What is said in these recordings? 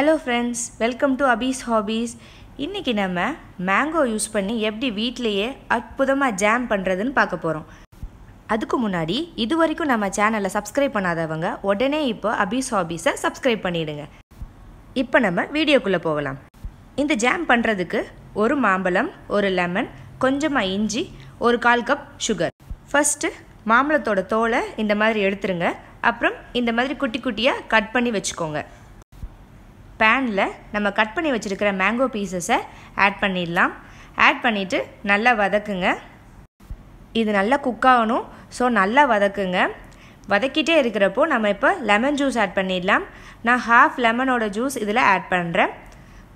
hello friends welcome to அபீஸ் ஹாபீஸ் இன்றைக்கி நம்ம மேங்கோ யூஸ் பண்ணி எப்படி வீட்டிலையே அற்புதமாக ஜாம் பண்ணுறதுன்னு பார்க்க போகிறோம் அதுக்கு முன்னாடி இது வரைக்கும் நம்ம சேனலை சப்ஸ்கிரைப் பண்ணாதவங்க உடனே இப்போ அபீஸ் ஹாபீஸை சப்ஸ்கிரைப் பண்ணிவிடுங்க இப்போ நம்ம வீடியோக்குள்ளே போகலாம் இந்த ஜாம் பண்ணுறதுக்கு ஒரு மாம்பழம் ஒரு லெமன் கொஞ்சமாக இஞ்சி ஒரு கால் கப் சுகர் ஃபஸ்ட்டு மாம்பழத்தோட தோலை இந்த மாதிரி எடுத்துருங்க அப்புறம் இந்த மாதிரி குட்டி குட்டியாக கட் பண்ணி வச்சுக்கோங்க பேனில் நம்ம கட் பண்ணி வச்சுருக்கிற மேங்கோ பீசஸை ஆட் பண்ணிடலாம் ஆட் பண்ணிவிட்டு நல்லா வதக்குங்க இது நல்லா குக் ஆகணும் ஸோ நல்லா வதக்குங்க வதக்கிட்டே இருக்கிறப்போ நம்ம இப்போ லெமன் ஜூஸ் ஆட் பண்ணிடலாம் நான் ஹாஃப் லெமனோட ஜூஸ் இதில் ஆட் பண்ணுறேன்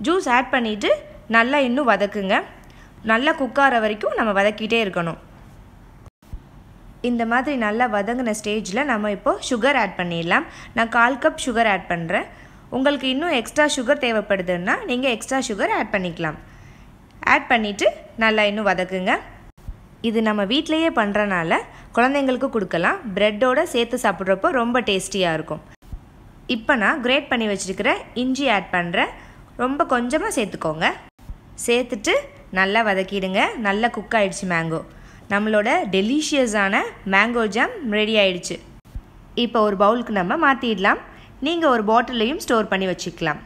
ஜூஸ் ஆட் பண்ணிவிட்டு நல்லா இன்னும் வதக்குங்க நல்லா குக் ஆகிற வரைக்கும் நம்ம வதக்கிட்டே இருக்கணும் இந்த மாதிரி நல்லா வதங்கின ஸ்டேஜில் நம்ம இப்போது சுகர் ஆட் பண்ணிடலாம் நான் கால் கப் சுகர் ஆட் பண்ணுறேன் உங்களுக்கு இன்னும் எக்ஸ்ட்ரா சுகர் தேவைப்படுதுன்னா நீங்கள் எக்ஸ்ட்ரா சுகர் ஆட் பண்ணிக்கலாம் ஆட் பண்ணிவிட்டு நல்லா இன்னும் வதக்குங்க இது நம்ம வீட்லேயே பண்ணுறனால குழந்தைங்களுக்கு கொடுக்கலாம் ப்ரெட்டோடு சேர்த்து சாப்பிட்றப்போ ரொம்ப டேஸ்டியாக இருக்கும் இப்போ நான் கிரேட் பண்ணி வச்சுருக்கிற இஞ்சி ஆட் பண்ணுறேன் ரொம்ப கொஞ்சமாக சேர்த்துக்கோங்க சேர்த்துட்டு நல்லா வதக்கிடுங்க நல்லா குக் ஆகிடுச்சு மேங்கோ நம்மளோட டெலிஷியஸான மேங்கோ ஜாம் ரெடி ஆகிடுச்சு இப்போ ஒரு பவுலுக்கு நம்ம மாற்றிடலாம் நீங்கள் ஒரு பாட்டிலையும் ஸ்டோர் பண்ணி வச்சுக்கலாம்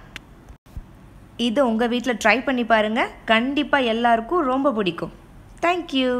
இது உங்கள் வீட்டில் ட்ரை பண்ணி பாருங்கள் கண்டிப்பாக எல்லாருக்கும் ரொம்ப பிடிக்கும் தேங்க்யூ